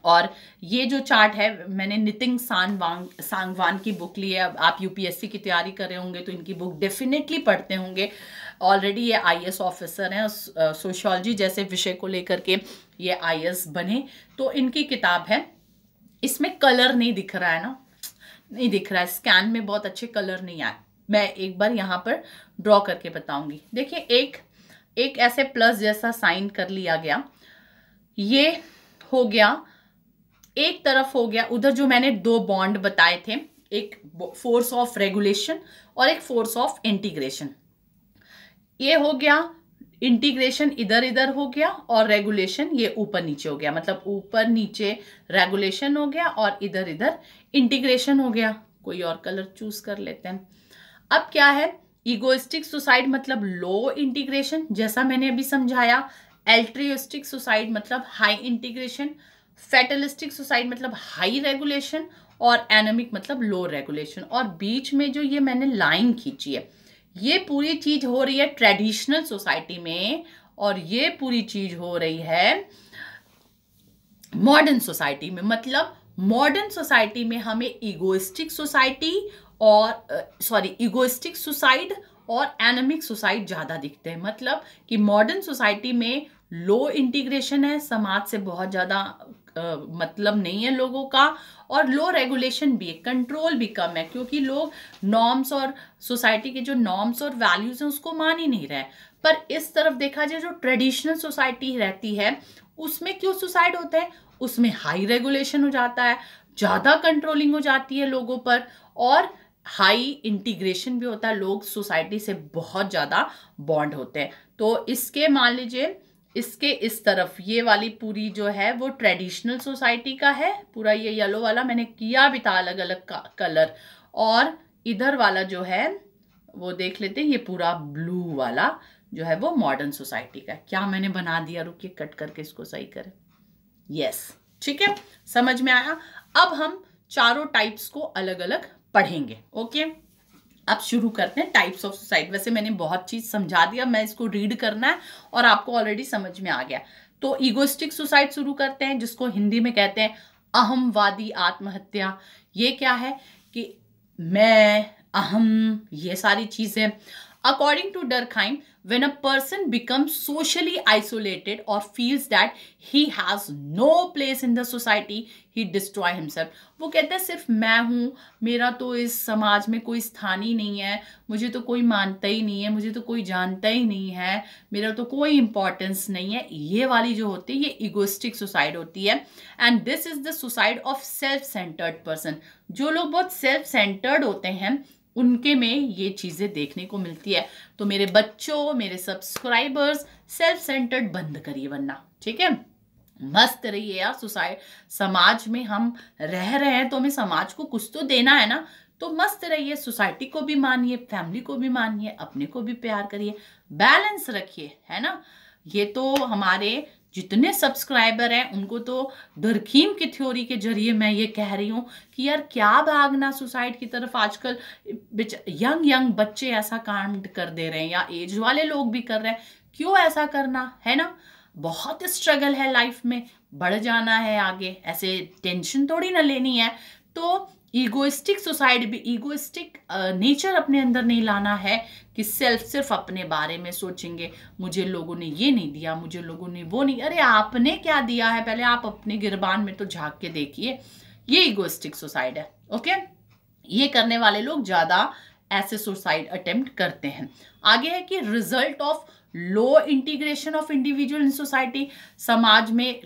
और ये जो चार्ट है मैंने नितिन वांग सांगवान की बुक ली है आप यूपीएससी की तैयारी कर रहे होंगे तो इनकी बुक डेफिनेटली पढ़ते होंगे ऑलरेडी ये आईएएस ऑफिसर हैं सोशियोलॉजी जैसे विषय को लेकर के ये आईएएस बने तो इनकी किताब है इसमें कलर नहीं दिख रहा है ना नहीं दिख रहा है स्कैन में बहुत अच्छे कलर नहीं आए मैं एक बार यहाँ पर ड्रॉ करके बताऊंगी देखिए एक एक ऐसे प्लस जैसा साइन कर लिया गया ये हो गया एक तरफ हो गया उधर जो मैंने दो बॉन्ड बताए थे एक फोर्स ऑफ रेगुलेशन और एक फोर्स ऑफ इंटीग्रेशन ये हो गया इंटीग्रेशन इधर इधर हो गया और रेगुलेशन ये ऊपर नीचे हो गया मतलब ऊपर नीचे रेगुलेशन हो गया और इधर इधर इंटीग्रेशन हो गया कोई और कलर चूज कर लेते हैं अब क्या है इगोइस्टिक सुसाइड मतलब लो इंटीग्रेशन जैसा मैंने अभी समझाया एल्ट्रियोस्टिक सुसाइड मतलब हाई इंटीग्रेशन फेटलिस्टिक सुसाइड मतलब हाई रेगुलेशन और एनमिक मतलब लो रेगुलेशन और बीच में जो ये मैंने लाइन खींची है ये पूरी चीज हो रही है ट्रेडिशनल सोसाइटी में और ये पूरी चीज हो रही है मॉडर्न सोसाइटी में मतलब मॉडर्न सोसाइटी में हमें इगोइस्टिक सोसाइटी और सॉरी इगोइस्टिक सुसाइड और एनमिक सुसाइड ज़्यादा दिखते हैं मतलब कि मॉडर्न सोसाइटी में लो इंटीग्रेशन है समाज से बहुत ज़्यादा मतलब नहीं है लोगों का और लो रेगुलेशन भी है कंट्रोल भी कम है क्योंकि लोग नॉर्म्स और सोसाइटी के जो नॉर्म्स और वैल्यूज़ हैं उसको मान ही नहीं रहे पर इस तरफ देखा जाए जो ट्रेडिशनल सोसाइटी रहती है उसमें क्यों सुसाइड होता है उसमें हाई रेगुलेशन हो जाता है ज़्यादा कंट्रोलिंग हो जाती है लोगों पर और हाई इंटीग्रेशन भी होता है लोग सोसाइटी से बहुत ज़्यादा बॉन्ड होते हैं तो इसके मान लीजिए इसके इस तरफ ये वाली पूरी जो है वो ट्रेडिशनल सोसाइटी का है पूरा ये येलो वाला मैंने किया भी था अलग अलग कलर और इधर वाला जो है वो देख लेते हैं ये पूरा ब्लू वाला जो है वो मॉडर्न सोसाइटी का क्या मैंने बना दिया रुकिए कट करके इसको सही करें यस ठीक है समझ में आया अब हम चारों टाइप्स को अलग अलग पढ़ेंगे ओके अब शुरू करते हैं टाइप्स ऑफ सुसाइड वैसे मैंने बहुत चीज़ समझा दिया मैं इसको रीड करना है और आपको ऑलरेडी समझ में आ गया तो ईगोस्टिक सुसाइड शुरू करते हैं जिसको हिंदी में कहते हैं अहमवादी आत्महत्या ये क्या है कि मैं अहम ये सारी चीज़ें According to Durkheim, when a person becomes socially isolated or feels that he has no place in the society, he destroy himself. वो कहते हैं सिर्फ मैं हूँ मेरा तो इस समाज में कोई स्थान ही नहीं है मुझे तो कोई मानता ही नहीं है मुझे तो कोई जानता ही नहीं है मेरा तो कोई इंपॉर्टेंस नहीं है ये वाली जो होती है ये इगोस्टिक सुसाइड होती है and this is the suicide of self centred person जो लोग बहुत सेल्फ सेंटर्ड होते हैं उनके में ये चीज़ें देखने को मिलती है तो मेरे बच्चों मेरे सब्सक्राइबर्स सेल्फ सेंटर्ड बंद करिए बनना ठीक है मस्त रहिए यार सोसाइट समाज में हम रह रहे हैं तो हमें समाज को कुछ तो देना है ना तो मस्त रहिए सोसाइटी को भी मानिए फैमिली को भी मानिए अपने को भी प्यार करिए बैलेंस रखिए है ना ये तो हमारे जितने सब्सक्राइबर हैं उनको तो दरखीम की थ्योरी के जरिए मैं ये कह रही हूँ कि यार क्या भागना सुसाइड की तरफ आजकल यंग यंग बच्चे ऐसा कांड कर दे रहे हैं या एज वाले लोग भी कर रहे हैं क्यों ऐसा करना है ना बहुत स्ट्रगल है लाइफ में बढ़ जाना है आगे ऐसे टेंशन थोड़ी ना लेनी है तो ईगोइस्टिक सोसाइटी भी ईगोइस्टिक नेचर अपने अंदर नहीं लाना है कि सेल्फ सिर्फ अपने बारे में सोचेंगे मुझे लोगों ने ये नहीं दिया मुझे लोगों ने वो नहीं अरे आपने क्या दिया है पहले आप अपने गिरबान में तो झांक के देखिए ये ईगोइस्टिक सोसाइड है ओके ये करने वाले लोग ज़्यादा ऐसे सुसाइड अटेम्प्ट करते हैं आगे है कि result of low integration of individual in society समाज में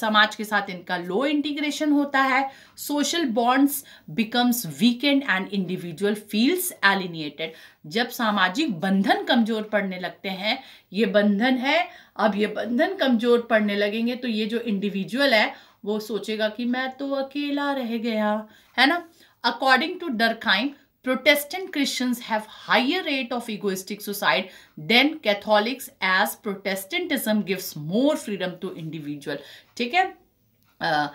समाज के साथ इनका लो इंटीग्रेशन होता है social bonds becomes weakened and individual feels alienated जब सामाजिक बंधन कमजोर पड़ने लगते हैं ये बंधन है अब ये बंधन कमजोर पड़ने लगेंगे तो ये जो इंडिविजुअल है वो सोचेगा कि मैं तो अकेला रह गया है ना according to Durkheim Protestant Christians have higher rate of egoistic suicide than Catholics as Protestantism gives more freedom to individual. ठीक है uh,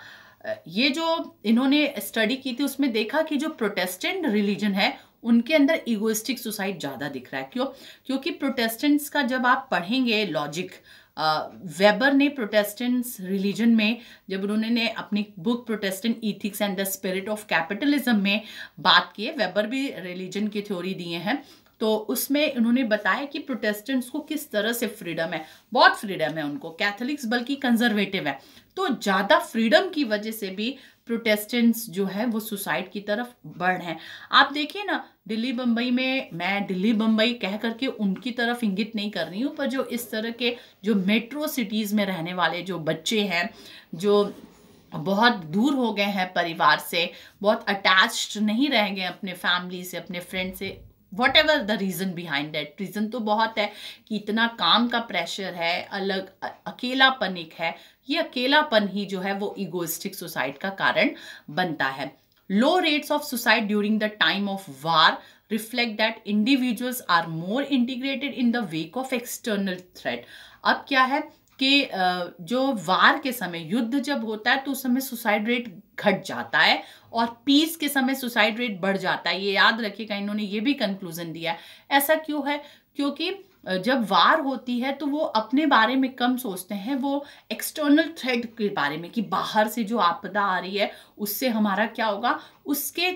ये जो इन्होंने study की थी उसमें देखा कि जो protestant religion है उनके अंदर इगोइस्टिक सुसाइड ज़्यादा दिख रहा है क्यों क्योंकि प्रोटेस्टेंट्स का जब आप पढ़ेंगे लॉजिक वेबर ने प्रोटेस्टेंट्स रिलीजन में जब उन्होंने अपनी book Protestant ethics and the spirit of capitalism में बात की है वेबर भी रिलीजन की थ्योरी दिए हैं तो उसमें उन्होंने बताया कि प्रोटेस्टेंट्स को किस तरह से फ्रीडम है बहुत फ्रीडम है उनको कैथलिक्स बल्कि कंजर्वेटिव है तो ज़्यादा फ्रीडम की वजह से भी प्रोटेस्टेंट्स जो है वो सुसाइड की तरफ बढ़ हैं आप देखिए ना दिल्ली बम्बई में मैं दिल्ली बम्बई कह करके उनकी तरफ इंगित नहीं कर रही हूँ पर जो इस तरह के जो मेट्रो सिटीज़ में रहने वाले जो बच्चे हैं जो बहुत दूर हो गए हैं परिवार से बहुत अटैच्ड नहीं रह गए अपने फैमिली से अपने फ्रेंड से whatever the reason behind that reason तो बहुत है कि इतना काम का प्रेशर है अलग अकेलापन एक है ये अकेलापन ही जो है वो इगोइस्टिक सुसाइड का कारण बनता है low rates of suicide during the time of war reflect that individuals are more integrated in the wake of external threat अब क्या है कि जो वार के समय युद्ध जब होता है तो उस समय सुसाइड रेट घट जाता है और पीस के समय सुसाइड रेट बढ़ जाता है ये याद रखिएगा इन्होंने ये भी कंक्लूजन दिया है ऐसा क्यों है क्योंकि जब वार होती है तो वो अपने बारे में कम सोचते हैं वो एक्सटर्नल थ्रेड के बारे में कि बाहर से जो आपदा आ रही है उससे हमारा क्या होगा उसके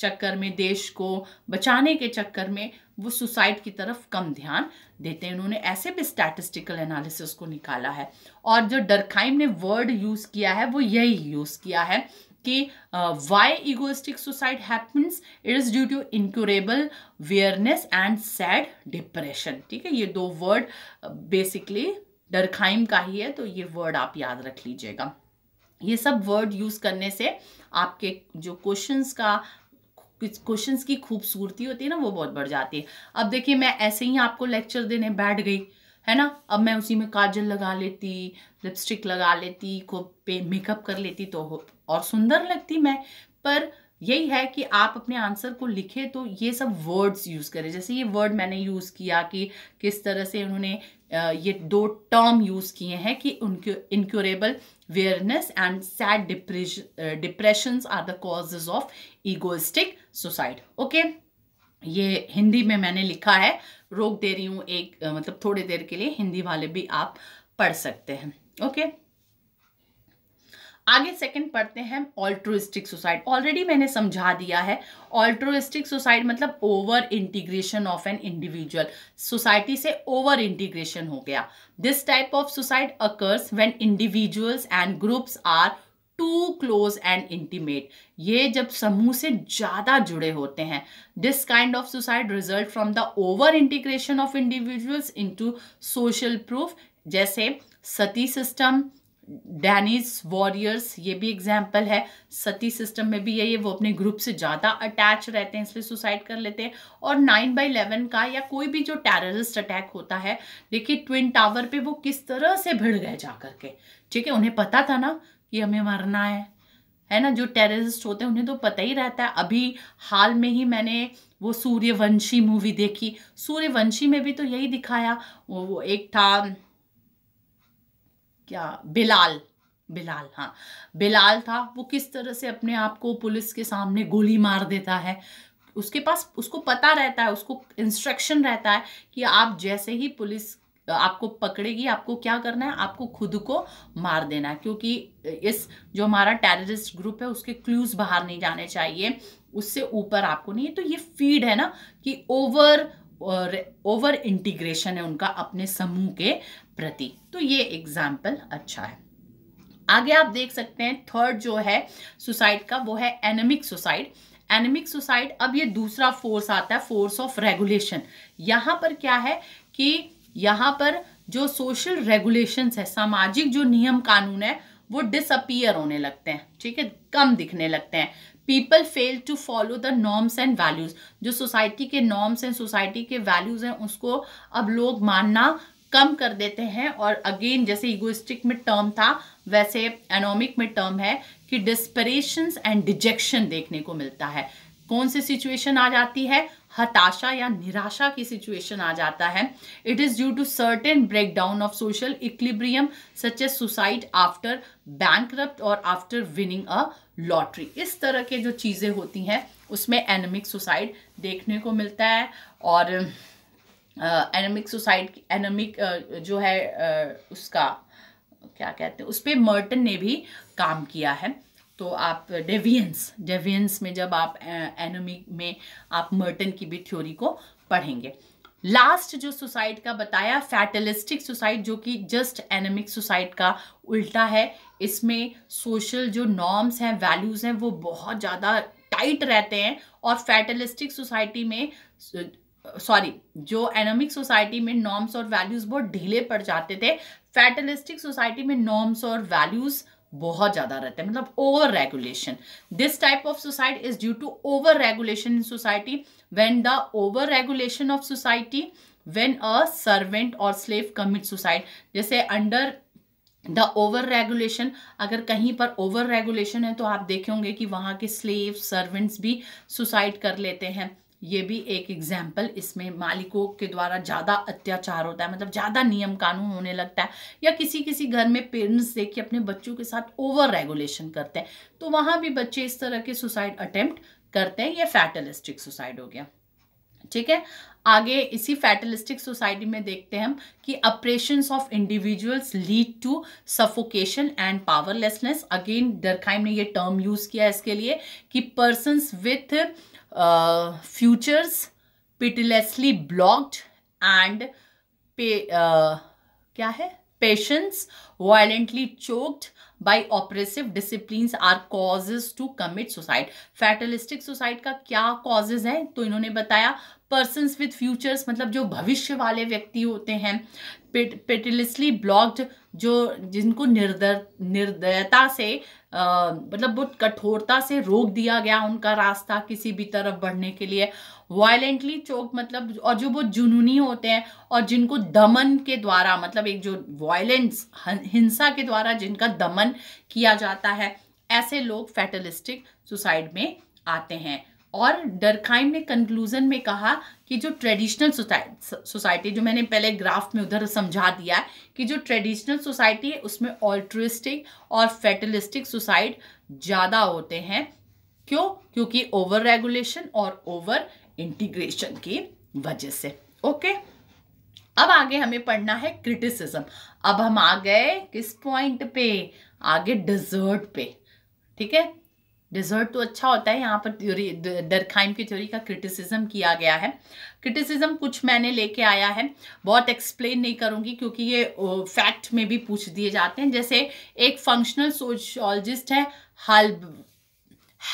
चक्कर में देश को बचाने के चक्कर में वो सुसाइड की तरफ कम ध्यान देते हैं उन्होंने ऐसे भी स्टैटिस्टिकल एनालिसिस को निकाला है और जो डरखाइम ने वर्ड यूज़ किया है वो यही यूज़ किया है कि why egoistic suicide happens it is due to incurable weariness and sad depression ठीक है ये दो वर्ड बेसिकली uh, डरखाइम का ही है तो ये वर्ड आप याद रख लीजिएगा ये सब वर्ड यूज़ करने से आपके जो क्वेश्चंस का क्वेश्चंस की खूबसूरती होती है ना वो बहुत बढ़ जाती है अब देखिए मैं ऐसे ही आपको लेक्चर देने बैठ गई है ना अब मैं उसी में काजल लगा लेती लिपस्टिक लगा लेती को पे मेकअप कर लेती तो और सुंदर लगती मैं पर यही है कि आप अपने आंसर को लिखे तो ये सब वर्ड्स यूज़ करें जैसे ये वर्ड मैंने यूज़ किया कि किस तरह से उन्होंने ये दो टर्म यूज़ किए हैं कि उनके incurable weariness and sad depression are the causes of egoistic suicide okay ये हिंदी में मैंने लिखा है रोक दे रही हूँ एक मतलब थोड़ी देर के लिए हिंदी वाले भी आप पढ़ सकते हैं ओके आगे सेकंड पढ़ते हैं ऑल्ट्रोइस्टिक सुसाइड ऑलरेडी मैंने समझा दिया है ऑल्ट्रोइस्टिक सुसाइड मतलब over integration of an individual society से ओवर इंटीग्रेशन हो गया this type of suicide occurs when individuals and groups are too close and intimate ये जब समूह से ज़्यादा जुड़े होते हैं this kind of suicide result from the over integration of individuals into social proof जैसे सती सिस्टम डैनिस वॉरियर्स ये भी एग्जाम्पल है सती सिस्टम में भी यही है वो अपने ग्रुप से ज़्यादा अटैच रहते हैं इसलिए सुसाइड कर लेते हैं और नाइन बाई इलेवन का या कोई भी जो टेररिस्ट अटैक होता है देखिए ट्विन टावर पे वो किस तरह से भिड़ गए जा करके ठीक है उन्हें पता था ना कि हमें मरना है है ना जो टेररिस्ट होते हैं उन्हें तो पता ही रहता है अभी हाल में ही मैंने वो सूर्यवंशी मूवी देखी सूर्यवंशी में भी तो यही दिखाया वो, वो एक था क्या बिलाल बिलाल हाँ बिलाल था वो किस तरह से अपने आप को पुलिस के सामने गोली मार देता है उसके पास उसको पता रहता है उसको इंस्ट्रक्शन रहता है कि आप जैसे ही पुलिस आपको पकड़ेगी आपको क्या करना है आपको खुद को मार देना है क्योंकि इस जो हमारा टेररिस्ट ग्रुप है उसके क्लूज बाहर नहीं जाने चाहिए उससे ऊपर आपको नहीं है तो ये फीड है ना कि ओवर और ओवर इंटीग्रेशन है उनका अपने समूह के प्रति तो ये एग्जाम्पल अच्छा है आगे आप देख सकते हैं थर्ड जो है सुसाइड का वो है एनेमिक सुसाइड एनेमिक सुसाइड अब ये दूसरा फोर्स आता है फोर्स ऑफ रेगुलेशन यहां पर क्या है कि यहाँ पर जो सोशल रेगुलेशंस है सामाजिक जो नियम कानून है वो डिसअपियर होने लगते हैं ठीक है कम दिखने लगते हैं people fail to follow the norms and values जो सोसाइटी के नॉर्म्स एंड सोसाइटी के वैल्यूज हैं उसको अब लोग मानना कम कर देते हैं और अगेन जैसे इगोस्टिक में टर्म था वैसे एनोमिक में टर्म है कि डिस्परेशन एंड डिजेक्शन देखने को मिलता है कौन सी सिचुएशन आ जाती है हताशा या निराशा की सिचुएशन आ जाता है it is due to certain breakdown of social equilibrium such as suicide after bank और आफ्टर विनिंग अ लॉटरी इस तरह के जो चीज़ें होती हैं उसमें एनमिक सुसाइड देखने को मिलता है और एनमिक सुसाइड एनमिक जो है uh, उसका क्या कहते हैं उस पर मर्टन ने भी काम किया है तो आप डेवियंस uh, डेवियंस में जब आप एनोमी uh, में आप मर्टन की भी थ्योरी को पढ़ेंगे लास्ट जो सुसाइड का बताया फैटलिस्टिक सुसाइड जो कि जस्ट एनेमिक सुसाइड का उल्टा है इसमें सोशल जो नॉर्म्स हैं वैल्यूज़ हैं वो बहुत ज़्यादा टाइट रहते हैं और फैटलिस्टिक सोसाइटी में सॉरी uh, जो एनोमिक सोसाइटी में नॉर्म्स और वैल्यूज़ बहुत ढीले पड़ जाते थे फैटलिस्टिक सोसाइटी में नॉर्म्स और वैल्यूज़ बहुत ज़्यादा रहता है मतलब over regulation this type of suicide is due to over regulation in society when the over regulation of society when a servant और स्लेव कमिट सुसाइड जैसे अंडर द ओवर रेगुलेशन अगर कहीं पर ओवर रेगुलेशन है तो आप देखे होंगे कि वहां के स्लेव सर्वेंट्स भी सुसाइड कर लेते हैं ये भी एक एग्जाम्पल इसमें मालिकों के द्वारा ज़्यादा अत्याचार होता है मतलब ज़्यादा नियम कानून होने लगता है या किसी किसी घर में पेरेंट्स देख के अपने बच्चों के साथ ओवर रेगुलेशन करते हैं तो वहाँ भी बच्चे इस तरह के सुसाइड अटेम्प्ट करते हैं ये फैटलिस्टिक सुसाइड हो गया ठीक है आगे इसी फैटलिस्टिक सोसाइटी में देखते हैं हम कि oppression of individuals lead to suffocation and powerlessness again Durkheim ने ये टर्म यूज किया इसके लिए कि person with futures pitilessly blocked and पे क्या है patients violently choked by oppressive disciplines are causes to commit suicide fatalistic suicide का क्या causes हैं तो इन्होंने बताया persons with futures मतलब जो भविष्य वाले व्यक्ति होते हैं पेटलेसली ब्लॉक्ड जो जिनको निर्दर निर्दयता से मतलब बहुत कठोरता से रोक दिया गया उनका रास्ता किसी भी तरफ बढ़ने के लिए वायलेंटली चोक मतलब और जो बहुत जुनूनी होते हैं और जिनको दमन के द्वारा मतलब एक जो वायलेंस हिंसा के द्वारा जिनका दमन किया जाता है ऐसे लोग फैटलिस्टिक सुसाइड में आते हैं और डरखाइम ने कंक्लूजन में कहा कि जो ट्रेडिशनल सोसाइटी जो मैंने पहले ग्राफ में उधर समझा दिया है कि जो ट्रेडिशनल सोसाइटी है उसमें ऑल्ट्रिस्टिक और फेटलिस्टिक सुसाइड ज़्यादा होते हैं क्यों क्योंकि ओवर रेगुलेशन और ओवर इंटीग्रेशन की वजह से ओके अब आगे हमें पढ़ना है क्रिटिसिज्म अब हम आ गए किस पॉइंट पे आगे डिजर्ट पे ठीक है डिज़र्ट तो अच्छा होता है यहाँ पर थ्योरी डरखाइम की थ्योरी का क्रिटिसिज्म किया गया है क्रिटिसिज्म कुछ मैंने लेके आया है बहुत एक्सप्लेन नहीं करूँगी क्योंकि ये फैक्ट में भी पूछ दिए जाते हैं जैसे एक फंक्शनल सोशोलॉजिस्ट है हल्ब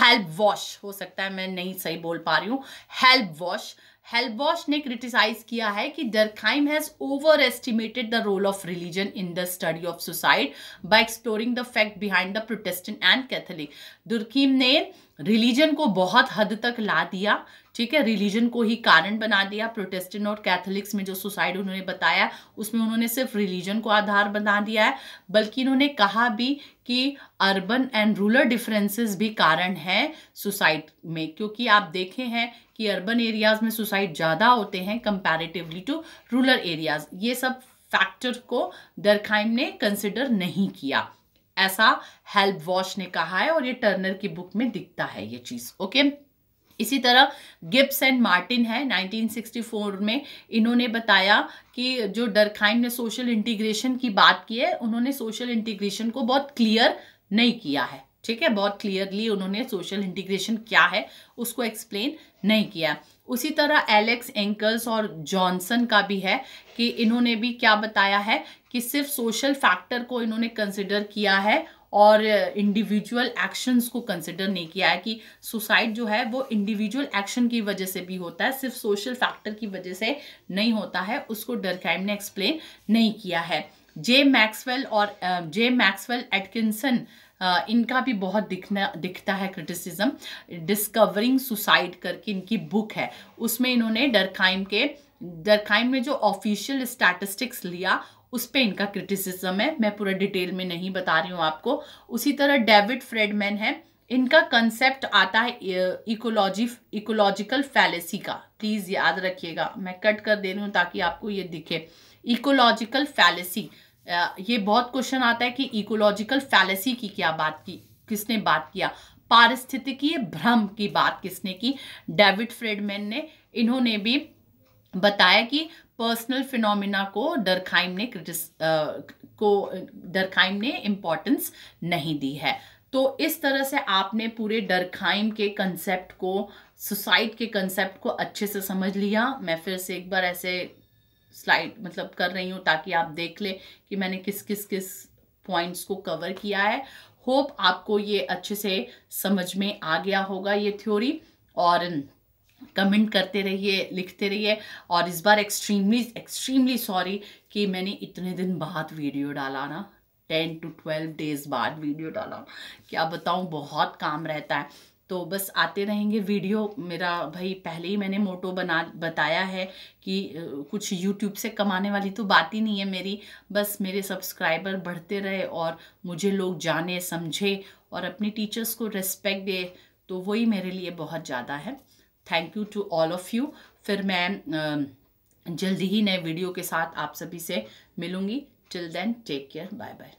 हेल्प वॉश हो सकता है मैं नहीं सही बोल पा रही हूँ हेल्प वॉश हेल्बॉश ने क्रिटिसाइज किया है कि Durkheim has over estimated the role of religion in the study of suicide by exploring the fact behind the Protestant and Catholic Durkheim ने रिलीजन को बहुत हद तक ला दिया ठीक है रिलीजन को ही कारण बना दिया प्रोटेस्टेंट और कैथोलिक्स में जो सुसाइड उन्होंने बताया उसमें उन्होंने सिर्फ रिलीजन को आधार बना दिया है बल्कि इन्होंने कहा भी कि अर्बन एंड रूरल डिफरेंसेस भी कारण है सुसाइड में क्योंकि आप देखे हैं कि अर्बन एरियाज़ में सुसाइड ज़्यादा होते हैं कंपैरेटिवली टू रूरल एरियाज़ ये सब फैक्टर को दरखाइम ने कंसिडर नहीं किया ऐसा हेल्प वॉश ने कहा है और ये टर्नर की बुक में दिखता है ये चीज़ ओके इसी तरह गिब्स एंड मार्टिन है 1964 में इन्होंने बताया कि जो डरखाइम ने सोशल इंटीग्रेशन की बात की है उन्होंने सोशल इंटीग्रेशन को बहुत क्लियर नहीं किया है ठीक है बहुत क्लियरली उन्होंने सोशल इंटीग्रेशन क्या है उसको एक्सप्लेन नहीं किया उसी तरह एलेक्स एंकल्स और जॉनसन का भी है कि इन्होंने भी क्या बताया है कि सिर्फ सोशल फैक्टर को इन्होंने कंसिडर किया है और इंडिविजुअल एक्शंस को कंसिडर नहीं किया है कि सुसाइड जो है वो इंडिविजुअल एक्शन की वजह से भी होता है सिर्फ सोशल फैक्टर की वजह से नहीं होता है उसको डरकाइम ने एक्सप्लेन नहीं किया है जे मैक्सवेल और जे मैक्सवेल एटकिंसन uh, इनका भी बहुत दिखना दिखता है क्रिटिसिज्म डिस्कवरिंग सुसाइड करके इनकी बुक है उसमें इन्होंने डरखाइम के डरखाइम ने जो ऑफिशियल स्टैटिस्टिक्स लिया उस पर इनका क्रिटिसिज्म है मैं पूरा डिटेल में नहीं बता रही हूँ आपको उसी तरह डेविड फ्रेडमैन है इनका कंसेप्ट आता है इकोलॉजी इकोलॉजिकल फैलेसी का प्लीज़ याद रखिएगा मैं कट कर दे रही हूँ ताकि आपको ये दिखे इकोलॉजिकल फैलेसी ये बहुत क्वेश्चन आता है कि इकोलॉजिकल फैलेसी की क्या बात की किसने बात किया पारिस्थितिकीय भ्रम की बात किसने की डेविड फ्रेडमैन ने इन्होंने भी बताया कि पर्सनल फिनोमिना को डरखाइम ने क्रिटिस को डरखाइम ने इम्पोर्टेंस नहीं दी है तो इस तरह से आपने पूरे डरखाइम के कंसेप्ट को सुसाइड के कंसेप्ट को अच्छे से समझ लिया मैं फिर से एक बार ऐसे स्लाइड मतलब कर रही हूँ ताकि आप देख लें कि मैंने किस किस किस पॉइंट्स को कवर किया है होप आपको ये अच्छे से समझ में आ गया होगा ये थ्योरी और कमेंट करते रहिए लिखते रहिए और इस बार एक्सट्रीमली एक्सट्रीमली सॉरी कि मैंने इतने दिन बाद वीडियो डाला ना टेन टू ट्वेल्व डेज बाद वीडियो डाला क्या बताऊँ बहुत काम रहता है तो बस आते रहेंगे वीडियो मेरा भाई पहले ही मैंने मोटो बना बताया है कि कुछ यूट्यूब से कमाने वाली तो बात ही नहीं है मेरी बस मेरे सब्सक्राइबर बढ़ते रहे और मुझे लोग जाने समझे और अपनी टीचर्स को रेस्पेक्ट दे तो वही मेरे लिए बहुत ज़्यादा है thank you to all of you फिर मैं जल्दी ही नए वीडियो के साथ आप सभी से मिलूँगी till then take care bye bye